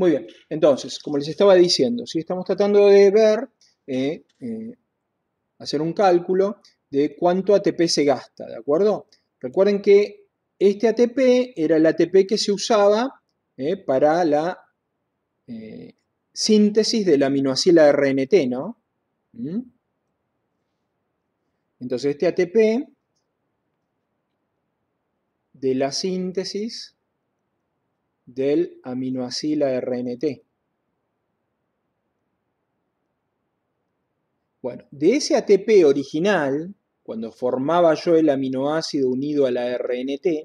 Muy bien, entonces, como les estaba diciendo, si estamos tratando de ver, eh, eh, hacer un cálculo de cuánto ATP se gasta, ¿de acuerdo? Recuerden que este ATP era el ATP que se usaba eh, para la síntesis de la aminoacila RNT, ¿no? ¿Mm? Entonces este ATP de la síntesis del aminoacila RNT. Bueno, de ese ATP original, cuando formaba yo el aminoácido unido a la RNT,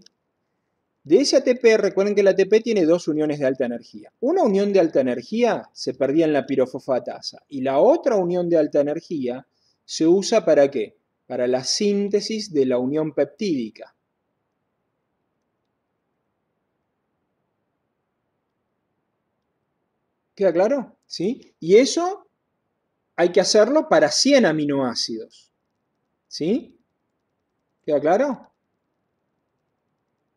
de ese ATP, recuerden que el ATP tiene dos uniones de alta energía. Una unión de alta energía se perdía en la pirofosfatasa y la otra unión de alta energía se usa para qué? Para la síntesis de la unión peptídica. ¿Queda claro? ¿Sí? Y eso hay que hacerlo para 100 aminoácidos. ¿Sí? ¿Queda claro?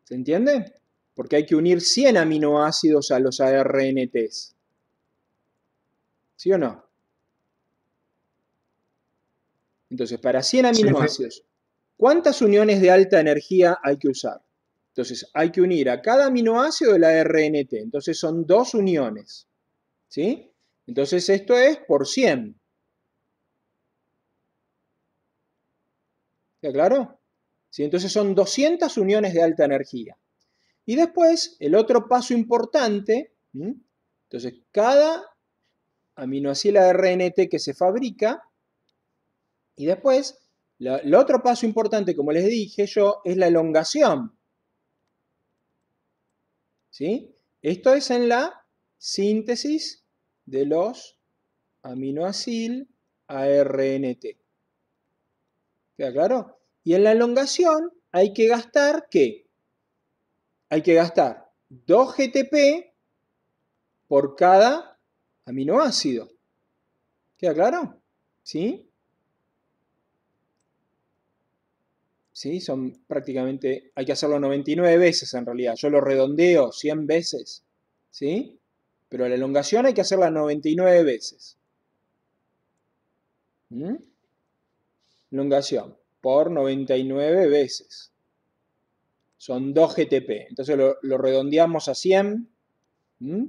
¿Se entiende? Porque hay que unir 100 aminoácidos a los ARNTs. ¿Sí o no? Entonces, para 100 aminoácidos, ¿cuántas uniones de alta energía hay que usar? Entonces, hay que unir a cada aminoácido de la rnt Entonces, son dos uniones. ¿Sí? Entonces esto es por 100. ¿Ya claro? Entonces son 200 uniones de alta energía. Y después, el otro paso importante, entonces cada aminoacila RNT que se fabrica, y después, el otro paso importante, como les dije yo, es la elongación. ¿Sí? Esto es en la síntesis de los aminoacil ARNT. ¿Queda claro? Y en la elongación hay que gastar ¿qué? Hay que gastar 2 GTP por cada aminoácido. ¿Queda claro? ¿Sí? ¿Sí? Son prácticamente, hay que hacerlo 99 veces en realidad. Yo lo redondeo 100 veces. ¿Sí? Pero la elongación hay que hacerla 99 veces. ¿Mm? Elongación por 99 veces. Son 2 GTP. Entonces lo, redondeamos a 100. ¿Mm?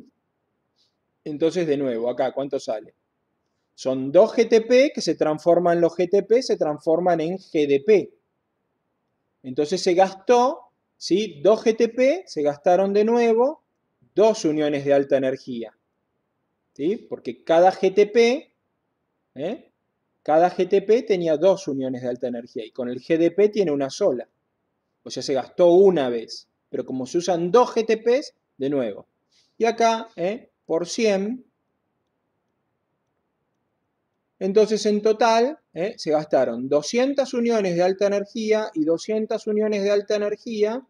Entonces de nuevo, acá, ¿cuánto sale? Son 2 GTP que se transforman, los GTP se transforman en GDP. Entonces se gastó, ¿sí? 2 GTP se gastaron de nuevo dos uniones de alta energía. ¿sí? Porque cada GTP, ¿eh? cada GTP tenía dos uniones de alta energía y con el GDP tiene una sola. O sea, se gastó una vez. Pero como se usan dos GTPs, de nuevo. Y acá, ¿eh? por 100, entonces en total ¿eh? se gastaron 200 uniones de alta energía y 200 uniones de alta energía,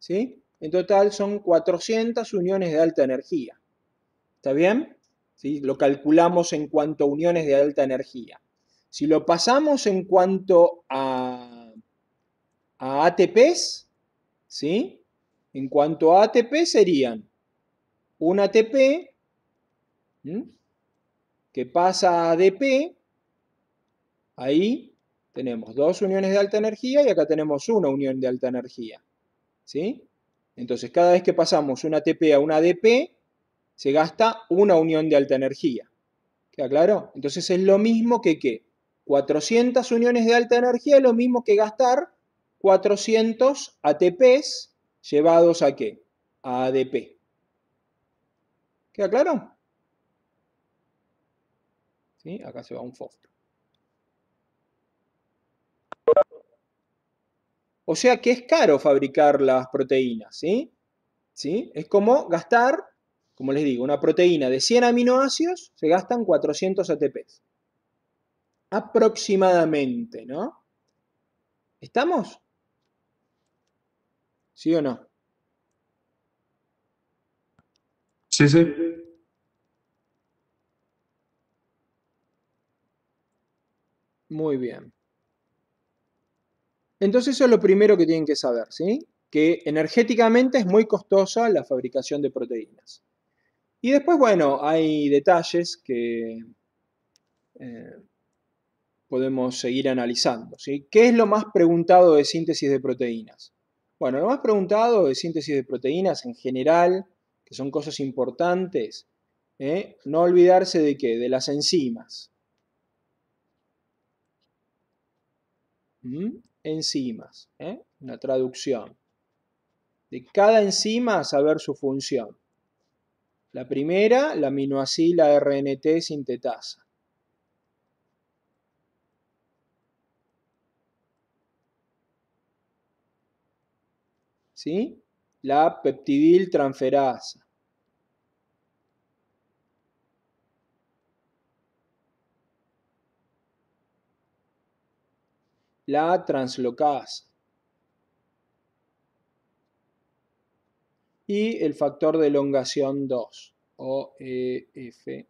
¿sí? En total son 400 uniones de alta energía. ¿Está bien? Lo calculamos en cuanto a uniones de alta energía. Si lo pasamos en cuanto a, a ATPs, ¿sí? En cuanto a ATP serían un ATP que pasa a ADP, ahí tenemos dos uniones de alta energía y acá tenemos una unión de alta energía, ¿sí? Entonces, cada vez que pasamos una ATP a una ADP, se gasta una unión de alta energía. ¿Queda claro? Entonces es lo mismo que qué? 400 uniones de alta energía es lo mismo que gastar 400 ATPs llevados a qué? A ADP. ¿Queda claro? ¿Sí? Acá se va un fósforo. O sea que es caro fabricar las proteínas, ¿sí? ¿Sí? Es como gastar, como les digo, una proteína de 100 aminoácidos, se gastan 400 ATPs. Aproximadamente, ¿no? ¿Estamos? ¿Sí o no? Sí, sí. Muy bien. Entonces eso es lo primero que tienen que saber, ¿sí? Que energéticamente es muy costosa la fabricación de proteínas. Y después, bueno, hay detalles que eh, podemos seguir analizando, ¿Qué es lo más preguntado de síntesis de proteínas? Bueno, lo más preguntado de síntesis de proteínas en general, que son cosas importantes, ¿eh? no olvidarse de qué, de las enzimas. ¿Mm? enzimas, ¿eh? una traducción. De cada enzima a saber su función. La primera, la minoacila RNT sintetasa. ¿Sí? La peptidil transferasa. la translocasa. Y el factor de elongación 2, o EFTU.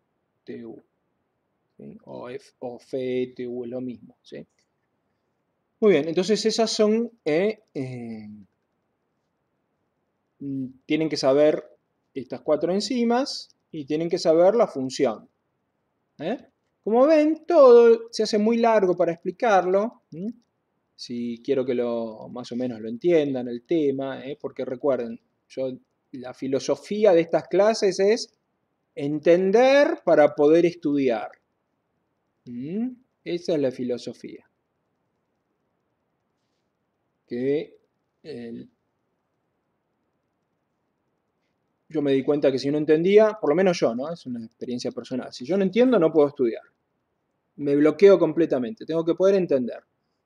U. O, F, o e es lo mismo. Muy bien, entonces esas son... Eh, eh, tienen que saber estas cuatro enzimas y tienen que saber la función. ¿eh? Como ven, todo se hace muy largo para explicarlo, si quiero que lo más o menos lo entiendan el tema, ¿eh? porque recuerden, yo, la filosofía de estas clases es entender para poder estudiar. Esa es la filosofía. yo me di cuenta que si no entendía, por lo menos yo, ¿no? Es una experiencia personal. Si yo no entiendo, no puedo estudiar. Me bloqueo completamente. Tengo que poder entender.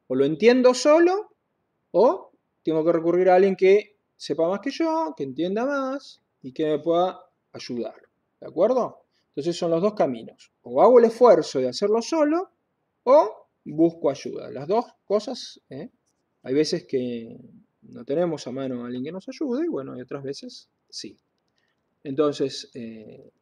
O lo entiendo solo, o tengo que recurrir a alguien que sepa más que yo, que entienda más y que me pueda ayudar. ¿De acuerdo? Entonces son los dos caminos. O hago el esfuerzo de hacerlo solo, o busco ayuda. Las dos cosas, ¿eh? hay veces que no tenemos a mano a alguien que nos ayude, y bueno, y otras veces sí. Entonces, eh,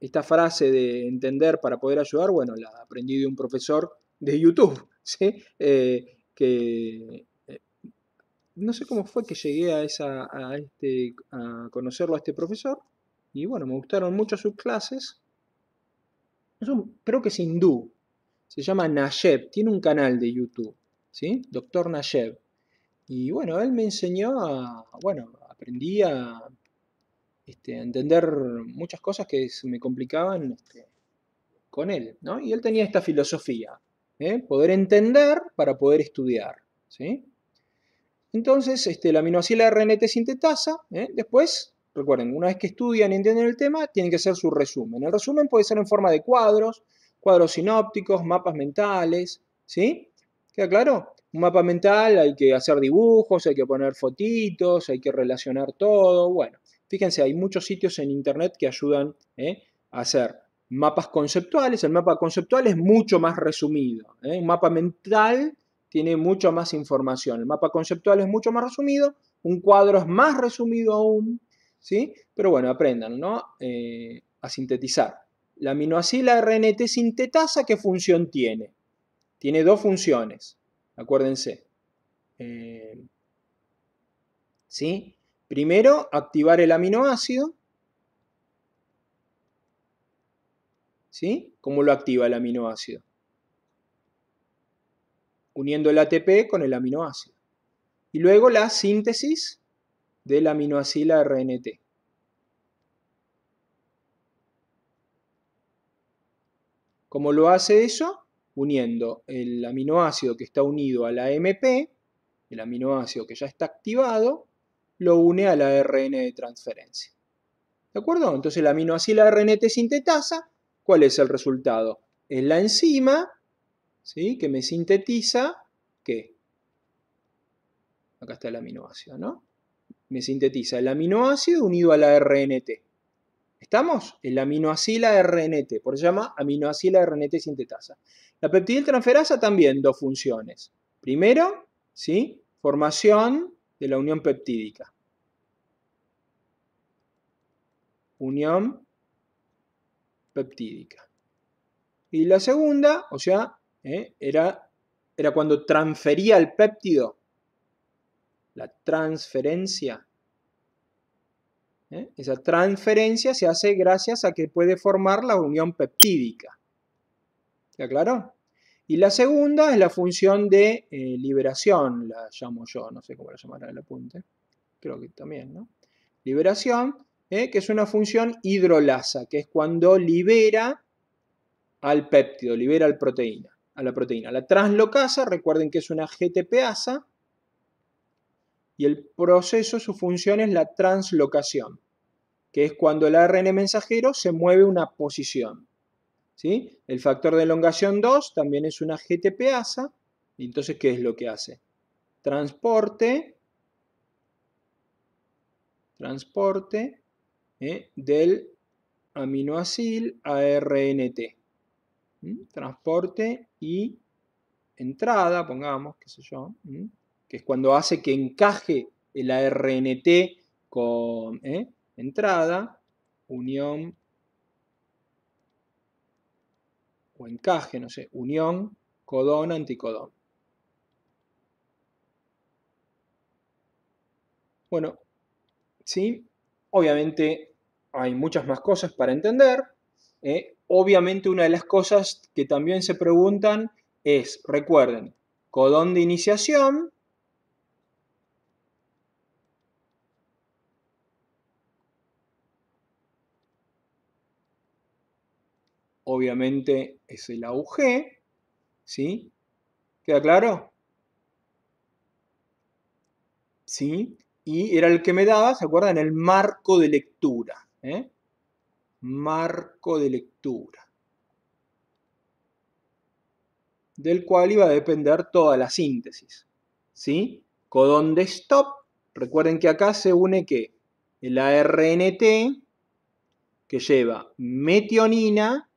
esta frase de entender para poder ayudar, bueno, la aprendí de un profesor de YouTube, ¿sí? Eh, que eh, no sé cómo fue que llegué a, esa, a, este, conocerlo a este profesor, y bueno, me gustaron mucho sus clases. creo que es hindú, se llama Nayeb, tiene un canal de YouTube, ¿sí? Doctor Nayeb. Y bueno, él me enseñó a, bueno, aprendí a este, entender muchas cosas que se me complicaban este, con él, ¿no? Y él tenía esta filosofía, ¿eh? poder entender para poder estudiar, ¿sí? Entonces, este, la minocila RNT sintetasa, ¿eh? después, recuerden, una vez que estudian y entienden el tema, tienen que hacer su resumen. El resumen puede ser en forma de cuadros, cuadros sinópticos, mapas mentales, ¿sí? ¿Queda claro? Un mapa mental hay que hacer dibujos, hay que poner fotitos, hay que relacionar todo, bueno. Fíjense, hay muchos sitios en Internet que ayudan ¿eh? a hacer mapas conceptuales. El mapa conceptual es mucho más resumido. ¿eh? Un mapa mental tiene mucho más información. El mapa conceptual es mucho más resumido. Un cuadro es más resumido aún. ¿sí? Pero bueno, aprendan ¿no? Eh, a sintetizar. La aminoacila RNT sintetasa, ¿qué función tiene? Tiene dos funciones, acuérdense. ¿Sí? Primero, activar el aminoácido. ¿Sí? ¿Cómo lo activa el aminoácido? Uniendo el ATP con el aminoácido. Y luego la síntesis del aminoacila RNT. ¿Cómo lo hace eso? Uniendo el aminoácido que está unido a la MP, el aminoácido que ya está activado, lo une a la RN de transferencia. ¿De acuerdo? Entonces la aminoacila RNT sintetasa, ¿cuál es el resultado? Es la enzima ¿sí? que me sintetiza, ¿qué? Acá está el aminoácido, ¿no? Me sintetiza el aminoácido unido a la RNT. ¿Estamos? El aminoacila RNT, por eso se llama aminoacila RNT sintetasa. La peptidil transferasa también dos funciones. Primero, ¿sí? Formación de la unión peptídica. Unión peptídica. Y la segunda, o sea, eh, era, era cuando transfería el péptido. La transferencia. Eh, esa transferencia se hace gracias a que puede formar la unión peptídica. ¿Está claro? Y la segunda es la función de eh, liberación, la llamo yo, no sé cómo la llamará el apunte, creo que también, ¿no? Liberación, eh, que es una función hidrolasa, que es cuando libera al péptido, libera proteína, a la proteína. La translocasa, recuerden que es una GTPasa, y el proceso, su función es la translocación, que es cuando el ARN mensajero se mueve una posición. El factor de elongación 2 también es una GTPasa. ¿Y entonces qué es lo que hace? Transporte, transporte ¿eh? del aminoacil a RNT. Transporte y entrada, pongamos, qué sé yo, que es cuando hace que encaje el ARNT con ¿eh? entrada, unión o encaje, no sé, unión, codón, anticodón. Bueno, ¿sí? Obviamente hay muchas más cosas para entender. ¿eh? Obviamente una de las cosas que también se preguntan es, recuerden, codón de iniciación, obviamente es el AUG, ¿sí? ¿Queda claro? ¿Sí? Y era el que me daba, ¿se acuerdan? El marco de lectura, ¿eh? Marco de lectura. Del cual iba a depender toda la síntesis, ¿sí? Codón de stop, recuerden que acá se une que el ARNT, que lleva metionina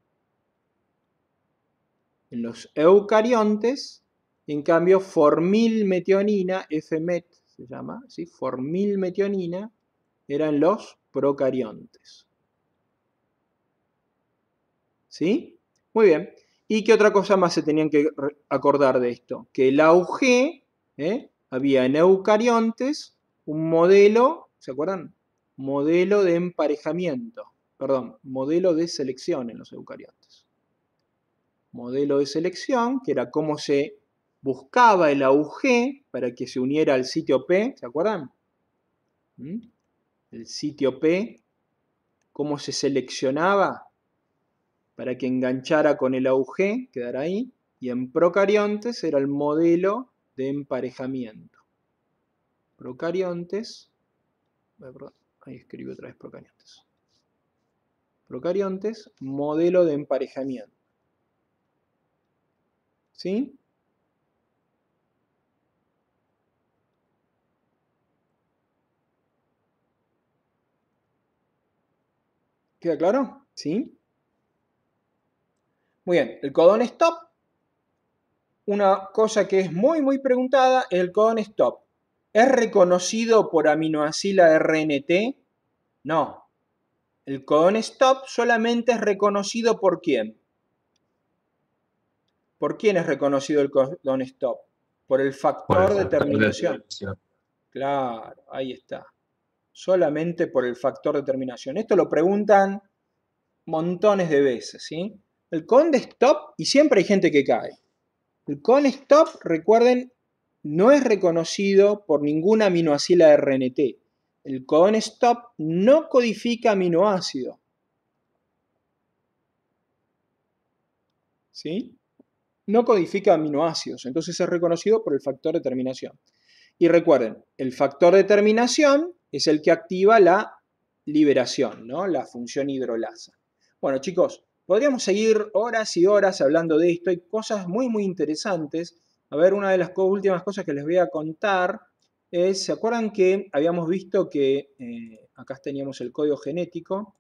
en los eucariontes, en cambio, formilmetionina, FMET se llama, ¿sí? formilmetionina, eran los procariontes. ¿Sí? Muy bien. ¿Y qué otra cosa más se tenían que acordar de esto? Que el auge, ¿eh? había en eucariontes un modelo, ¿se acuerdan? Modelo de emparejamiento, perdón, modelo de selección en los eucariontes modelo de selección, que era cómo se buscaba el AUG para que se uniera al sitio P, ¿se acuerdan? ¿Mm? El sitio P, cómo se seleccionaba para que enganchara con el AUG, quedara ahí, y en procariontes era el modelo de emparejamiento. Procariontes, eh, ahí escribí otra vez procariontes. Procariontes, modelo de emparejamiento. ¿Sí? ¿Queda claro? ¿Sí? Muy bien, el codón stop. Una cosa que es muy, muy preguntada, el codón stop. ¿Es reconocido por aminoacila RNT? No. El codón stop solamente es reconocido por quién? ¿Por quién es reconocido el con stop? Por el factor, de, terminación. Claro, ahí está. Solamente por el factor de terminación. Esto lo preguntan montones de veces, ¿sí? El con stop, y siempre hay gente que cae. El con stop, recuerden, no es reconocido por ninguna de RNT. El con stop no codifica aminoácido. ¿Sí? no codifica aminoácidos, entonces es reconocido por el factor de terminación. Y recuerden, el factor de terminación es el que activa la liberación, ¿no? la función hidrolasa. Bueno chicos, podríamos seguir horas y horas hablando de esto, hay cosas muy muy interesantes. A ver, una de las últimas cosas que les voy a contar es, ¿se acuerdan que habíamos visto que eh, acá teníamos el código genético?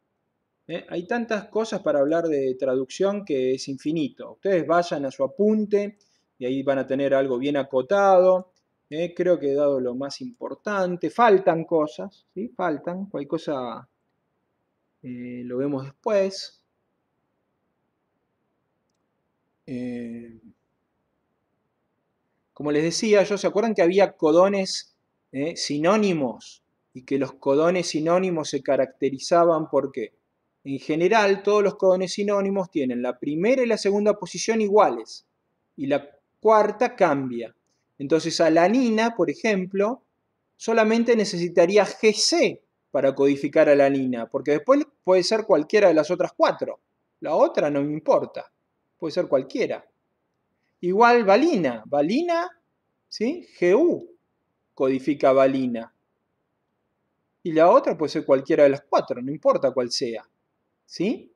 ¿eh? Hay tantas cosas para hablar de traducción que es infinito. Ustedes vayan a su apunte y ahí van a tener algo bien acotado. ¿eh? Creo que he dado lo más importante. Faltan cosas, ¿sí? Faltan. Cualquier cosa eh, lo vemos después. como les decía, yo se acuerdan que había codones sinónimos y que los codones sinónimos se caracterizaban por qué? En general, todos los codones sinónimos tienen la primera y la segunda posición iguales y la cuarta cambia. Entonces, alanina, por ejemplo, solamente necesitaría GC para codificar alanina, porque después puede ser cualquiera de las otras cuatro. La otra no me importa, puede ser cualquiera. Igual valina, valina, ¿sí? GU codifica valina. Y la otra puede ser cualquiera de las cuatro, no importa cuál sea. ¿Sí?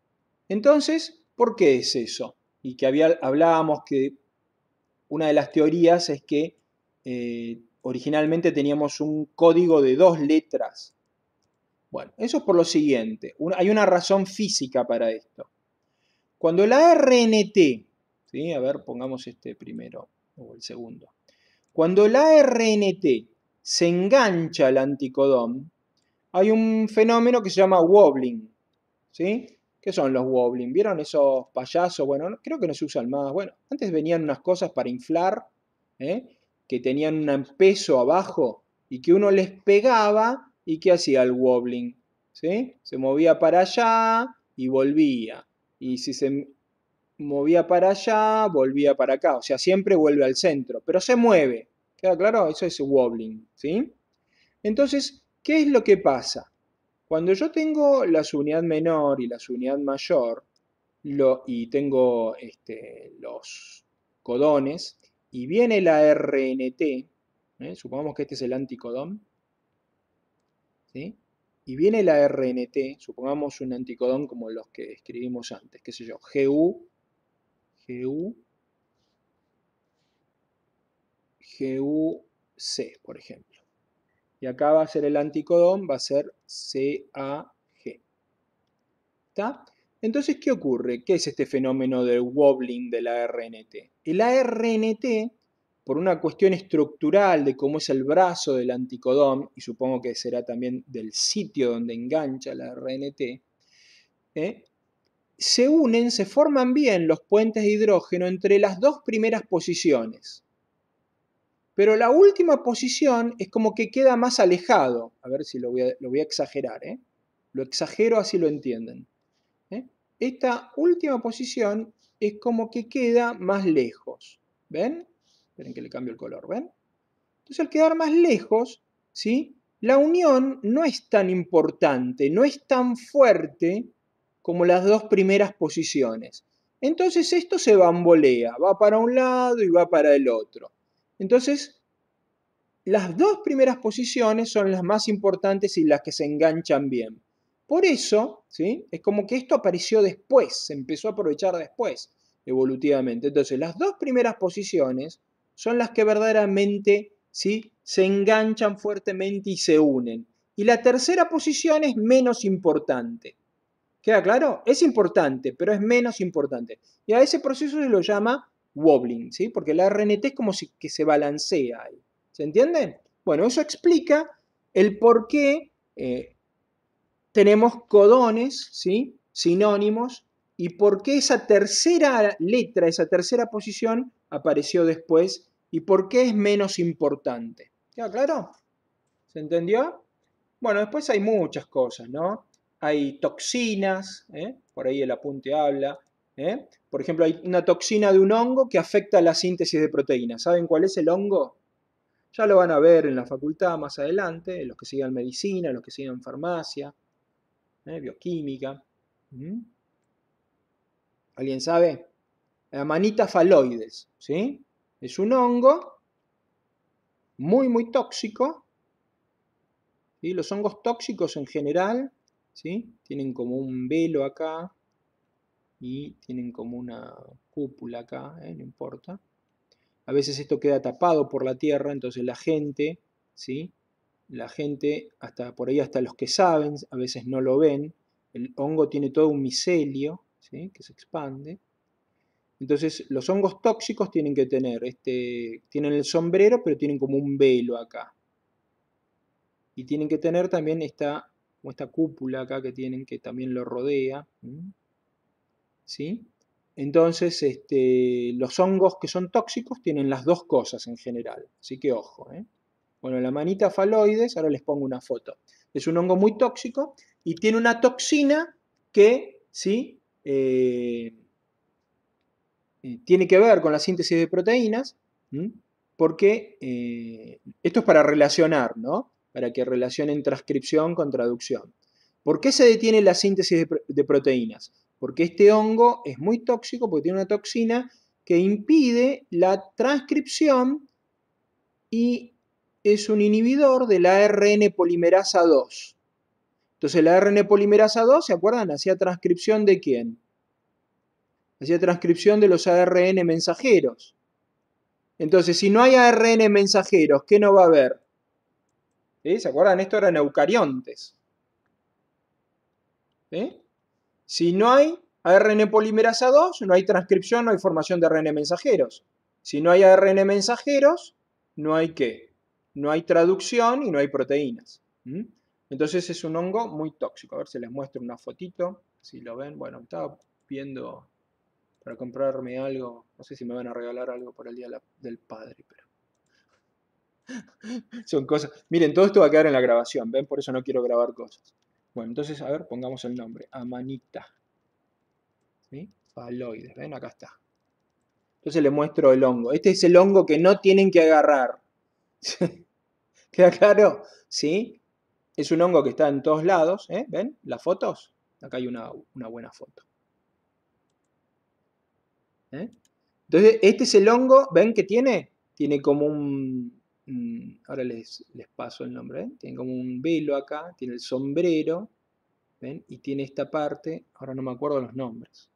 Entonces, ¿por qué es eso? Y que hablábamos que una de las teorías es que eh, originalmente teníamos un código de dos letras. Bueno, eso es por lo siguiente. hay una razón física para esto. Cuando la RNT, ¿sí? a ver, pongamos este primero o el segundo. Cuando la RNT se engancha al anticodón, hay un fenómeno que se llama wobbling. ¿sí? ¿Qué son los wobbling. ¿Vieron esos payasos? Bueno, creo que no se usan más. Bueno, antes venían unas cosas para inflar, ¿eh? que tenían un peso abajo y que uno les pegaba y que hacía el wobbling. ¿sí? Se movía para allá y volvía. Y si se movía para allá, volvía para acá. O sea, siempre vuelve al centro, pero se mueve. ¿Queda claro? Eso es wobbling. ¿sí? Entonces, ¿qué es lo que pasa? Cuando yo tengo la subunidad menor y la subunidad mayor y tengo este, los codones y viene la RNT, ¿eh? supongamos que este es el anticodón, y viene la RNT, supongamos un anticodón como los que escribimos antes, qué sé yo, GU, GU, GUC, por ejemplo. Y acá va a ser el anticodón, va a ser CAG. ¿Está? Entonces, ¿qué ocurre? ¿Qué es este fenómeno del wobbling de la RNT? El ARNT, por una cuestión estructural de cómo es el brazo del anticodón, y supongo que será también del sitio donde engancha la RNT, ¿eh? se unen, se forman bien los puentes de hidrógeno entre las dos primeras posiciones. Pero la última posición es como que queda más alejado. A ver si lo voy a, exagerar. ¿eh? Lo exagero así lo entienden. ¿eh? Esta última posición es como que queda más lejos. ¿Ven? Esperen que le cambio el color. ¿Ven? Entonces al quedar más lejos, ¿sí? la unión no es tan importante, no es tan fuerte como las dos primeras posiciones. Entonces esto se bambolea, va para un lado y va para el otro. Entonces, las dos primeras posiciones son las más importantes y las que se enganchan bien. Por eso, ¿sí? es como que esto apareció después, se empezó a aprovechar después, evolutivamente. Entonces, las dos primeras posiciones son las que verdaderamente ¿sí? se enganchan fuertemente y se unen. Y la tercera posición es menos importante. ¿Queda claro? Es importante, pero es menos importante. Y a ese proceso se lo llama wobbling, ¿sí? porque la RNT es como si que se balancea ahí. ¿Se entiende? Bueno, eso explica el por qué eh, tenemos codones ¿sí? sinónimos y por qué esa tercera letra, esa tercera posición apareció después y por qué es menos importante. ¿Ya claro? ¿Se entendió? Bueno, después hay muchas cosas, ¿no? Hay toxinas, ¿eh? por ahí el apunte habla, ¿eh? Por ejemplo, hay una toxina de un hongo que afecta la síntesis de proteínas. ¿Saben cuál es el hongo? Ya lo van a ver en la facultad más adelante, los que sigan medicina, los que sigan farmacia, ¿eh? bioquímica. ¿Mm? ¿Alguien sabe? Amanita faloides, ¿sí? Es un hongo muy, muy tóxico. y Los hongos tóxicos en general, ¿sí? Tienen como un velo acá, y tienen como una cúpula acá, ¿eh? no importa. A veces esto queda tapado por la tierra, entonces la gente, ¿sí? La gente, hasta por ahí hasta los que saben, a veces no lo ven. El hongo tiene todo un micelio, ¿sí? Que se expande. Entonces, los hongos tóxicos tienen que tener, este, tienen el sombrero, pero tienen como un velo acá. Y tienen que tener también esta, esta cúpula acá que tienen, que también lo rodea. ¿sí? Entonces, este, los hongos que son tóxicos tienen las dos cosas en general, así que ojo. ¿eh? Bueno, la manita faloides, ahora les pongo una foto. Es un hongo muy tóxico y tiene una toxina que ¿sí? Eh, eh, tiene que ver con la síntesis de proteínas, porque esto es para relacionar, ¿no? para que relacionen transcripción con traducción. ¿Por qué se detiene la síntesis de proteínas? porque este hongo es muy tóxico porque tiene una toxina que impide la transcripción y es un inhibidor de la ARN polimerasa 2. Entonces la ARN polimerasa 2, ¿se acuerdan? Hacía transcripción de quién? Hacía transcripción de los ARN mensajeros. Entonces, si no hay ARN mensajeros, ¿qué no va a haber? ¿Eh? ¿Se acuerdan? Esto eran eucariontes. ¿Eh? Si no hay ARN polimerasa 2, no hay transcripción, no hay formación de ARN mensajeros. Si no hay ARN mensajeros, no hay qué. No hay traducción y no hay proteínas. ¿Mm? Entonces es un hongo muy tóxico. A ver si les muestro una fotito, si lo ven. Bueno, estaba viendo para comprarme algo. No sé si me van a regalar algo por el Día del Padre, pero... Son cosas... Miren, todo esto va a quedar en la grabación, ¿ven? Por eso no quiero grabar cosas. Bueno, entonces, a ver, pongamos el nombre, amanita. ¿Sí? Paloides, ¿ven? Acá está. Entonces le muestro el hongo. Este es el hongo que no tienen que agarrar. ¿Queda claro? ¿Sí? Es un hongo que está en todos lados, ¿eh? ¿Ven? Las fotos. Acá hay una, buena foto. ¿Eh? Entonces, este es el hongo, ¿ven que tiene? Tiene como un, Mm, ahora les, les paso el nombre, tiene como un velo acá, tiene el sombrero, ¿ven? y tiene esta parte, ahora no me acuerdo los nombres.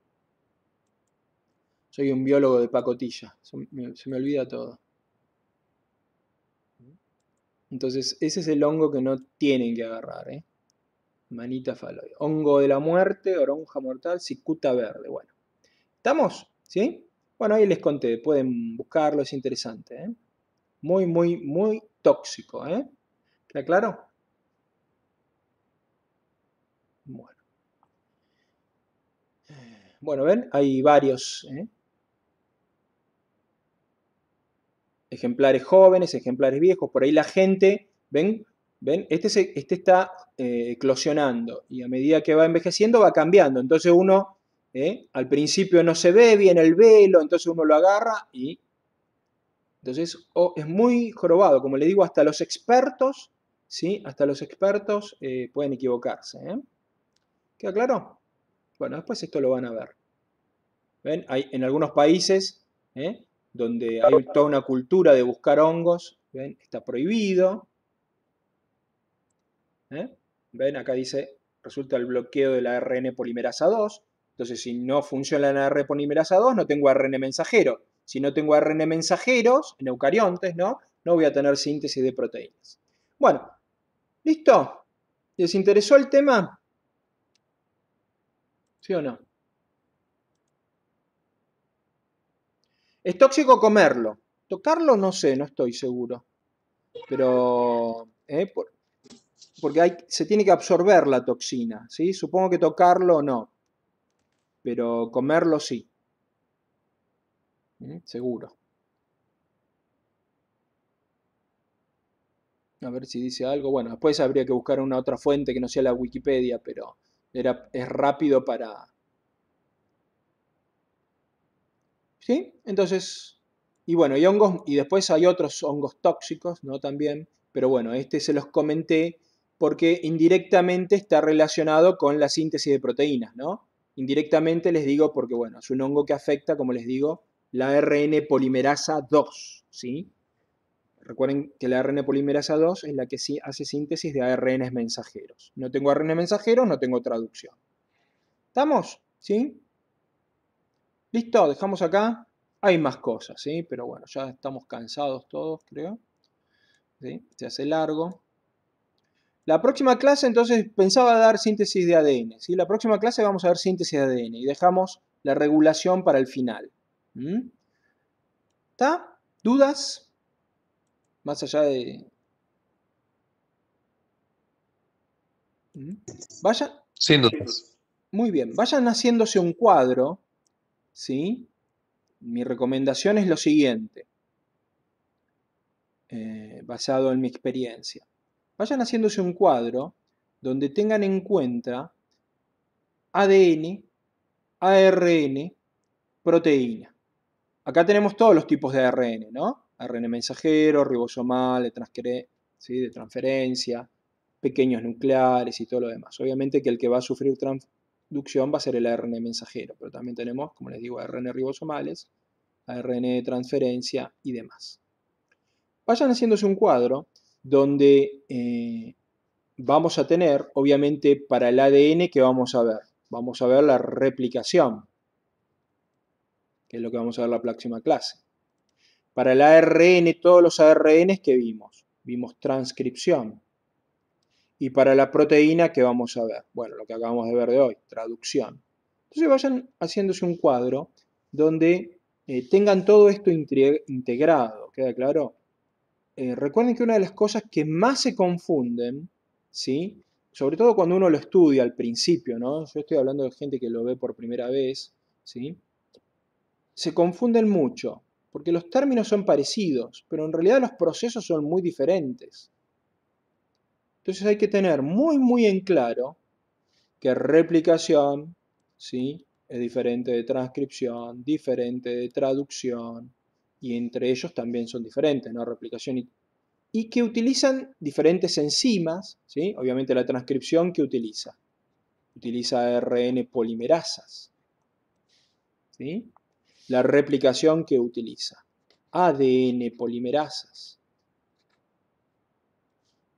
Soy un biólogo de pacotilla, se me, olvida todo. Entonces, ese es el hongo que no tienen que agarrar, ¿eh? Manita faloide. Hongo de la muerte, oronja mortal, cicuta verde. Bueno, ¿estamos? ¿Sí? Bueno, ahí les conté, pueden buscarlo, es interesante, ¿eh? Muy, muy, muy tóxico, ¿eh? claro? Bueno. Bueno, ven, hay varios ¿eh? ejemplares jóvenes, ejemplares viejos. Por ahí la gente, ven, ven, este, se, este está eh, eclosionando y a medida que va envejeciendo va cambiando. Entonces uno ¿eh? al principio no se ve bien el velo, entonces uno lo agarra y entonces es muy jorobado, como le digo, hasta los expertos, ¿sí? Hasta los expertos eh, pueden equivocarse. ¿eh? ¿Queda claro? Bueno, después esto lo van a ver. Hay, en algunos países ¿eh? donde hay toda una cultura de buscar hongos, Está prohibido. ¿eh? ¿Ven? Acá dice, resulta el bloqueo de la ARN polimerasa 2. Entonces, si no funciona la ARN polimerasa 2, no tengo ARN mensajero si no tengo ARN mensajeros en eucariontes, ¿no? No voy a tener síntesis de proteínas. Bueno, ¿listo? ¿Les interesó el tema? ¿Sí o no? ¿Es tóxico comerlo? Tocarlo no sé, no estoy seguro. Pero, ¿eh? porque se tiene que absorber la toxina, ¿sí? Supongo que tocarlo no, pero comerlo sí. Seguro. A ver si dice algo. Bueno, después habría que buscar una otra fuente que no sea la Wikipedia, pero era, es rápido para... ¿Sí? Entonces... Y bueno, y hongos, y después hay otros hongos tóxicos, ¿no? También, pero bueno, este se los comenté porque indirectamente está relacionado con la síntesis de proteínas, ¿no? Indirectamente les digo porque, bueno, es un hongo que afecta, como les digo, la RN polimerasa 2, ¿sí? Recuerden que la RN polimerasa 2 es la que sí hace síntesis de ARN mensajeros. No tengo ARN mensajeros, no tengo traducción. ¿Estamos? ¿Sí? Listo, dejamos acá. Hay más cosas, ¿sí? Pero bueno, ya estamos cansados todos, creo. Se hace largo. La próxima clase, entonces, pensaba dar síntesis de ADN. ¿sí? La próxima clase vamos a ver síntesis de ADN y dejamos la regulación para el final. ¿Mm? ¿Está? ¿Dudas? Más allá de... ¿Mm? vaya, Sin dudas. Muy bien, vayan haciéndose un cuadro, ¿sí? Mi recomendación es lo siguiente, eh, basado en mi experiencia. Vayan haciéndose un cuadro donde tengan en cuenta ADN, ARN, proteína. Acá tenemos todos los tipos de ARN, ¿no? ARN mensajero, ribosomal, de, de transferencia, pequeños nucleares y todo lo demás. Obviamente que el que va a sufrir transducción va a ser el ARN mensajero, pero también tenemos, como les digo, ARN ribosomales, ARN de transferencia y demás. Vayan haciéndose un cuadro donde eh, vamos a tener, obviamente, para el ADN que vamos a ver. Vamos a ver la replicación que es lo que vamos a ver la próxima clase. Para el ARN, todos los ARN que vimos, vimos transcripción. Y para la proteína, ¿qué vamos a ver? Bueno, lo que acabamos de ver de hoy, traducción. Entonces vayan haciéndose un cuadro donde eh, tengan todo esto integrado, ¿queda claro? Eh, recuerden que una de las cosas que más se confunden, ¿sí? sobre todo cuando uno lo estudia al principio, ¿no? yo estoy hablando de gente que lo ve por primera vez, ¿sí? se confunden mucho, porque los términos son parecidos, pero en realidad los procesos son muy diferentes. Entonces hay que tener muy, muy en claro que replicación ¿sí? es diferente de transcripción, diferente de traducción, y entre ellos también son diferentes, ¿no? Replicación y, que utilizan diferentes enzimas, ¿sí? Obviamente la transcripción que utiliza. Utiliza RN polimerasas, ¿sí? la replicación que utiliza. ADN polimerasas.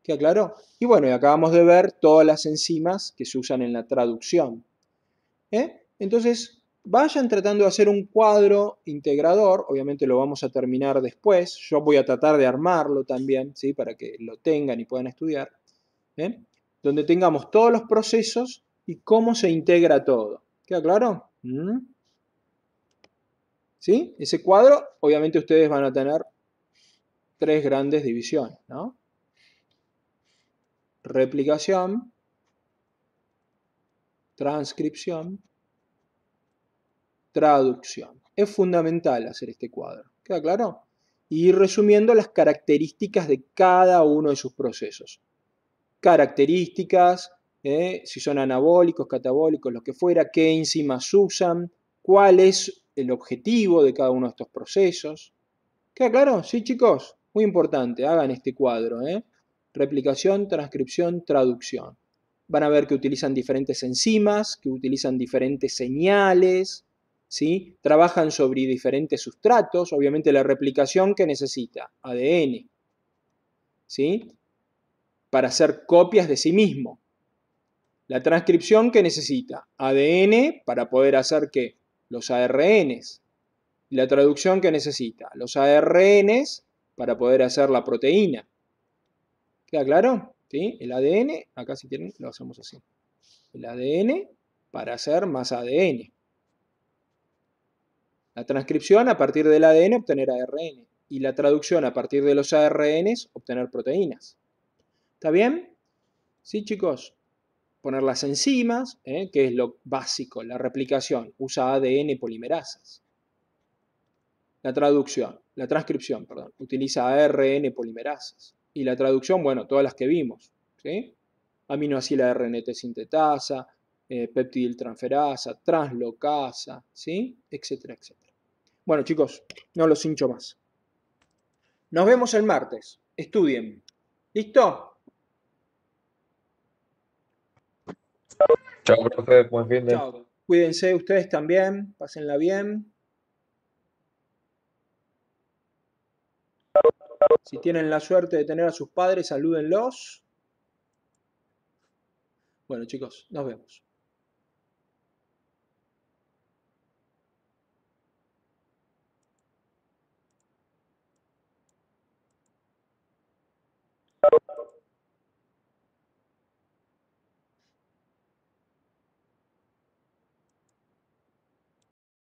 ¿Qué aclaró? Y bueno, y acabamos de ver todas las enzimas que se usan en la traducción. ¿Eh? Entonces, vayan tratando de hacer un cuadro integrador, obviamente lo vamos a terminar después, yo voy a tratar de armarlo también, ¿sí? para que lo tengan y puedan estudiar, ¿Eh? donde tengamos todos los procesos y cómo se integra todo. ¿Qué claro? ¿Mmm? ¿sí? Ese cuadro, obviamente ustedes van a tener tres grandes divisiones, ¿no? Replicación, transcripción, traducción. Es fundamental hacer este cuadro, ¿queda claro? Y resumiendo las características de cada uno de sus procesos. Características, ¿eh? si son anabólicos, catabólicos, lo que fuera, qué enzimas usan, cuál es el objetivo de cada uno de estos procesos. ¿Queda claro? Sí, chicos, muy importante, hagan este cuadro. ¿eh? Replicación, transcripción, traducción. Van a ver que utilizan diferentes enzimas, que utilizan diferentes señales, ¿sí? trabajan sobre diferentes sustratos, obviamente la replicación que necesita, ADN, ¿sí? para hacer copias de sí mismo. La transcripción que necesita ADN para poder hacer que los ARNs y la traducción que necesita. Los ARNs para poder hacer la proteína. ¿Queda claro? ¿Sí? El ADN, acá si tienen, lo hacemos así. El ADN para hacer más ADN. La transcripción a partir del ADN obtener ARN y la traducción a partir de los ARNs obtener proteínas. ¿Está bien? Sí, chicos poner las enzimas, ¿eh? que es lo básico, la replicación, usa ADN polimerasas. La traducción, la transcripción, perdón, utiliza ARN polimerasas. Y la traducción, bueno, todas las que vimos, ¿sí? Aminoacila RNT sintetasa, eh, transferasa, translocasa, ¿sí? Etcétera, etcétera. Bueno, chicos, no los hincho más. Nos vemos el martes. Estudien. ¿Listo? Chao, profe. Buen fin de. Cuídense ustedes también. Pásenla bien. Si tienen la suerte de tener a sus padres, salúdenlos. Bueno, chicos, nos vemos.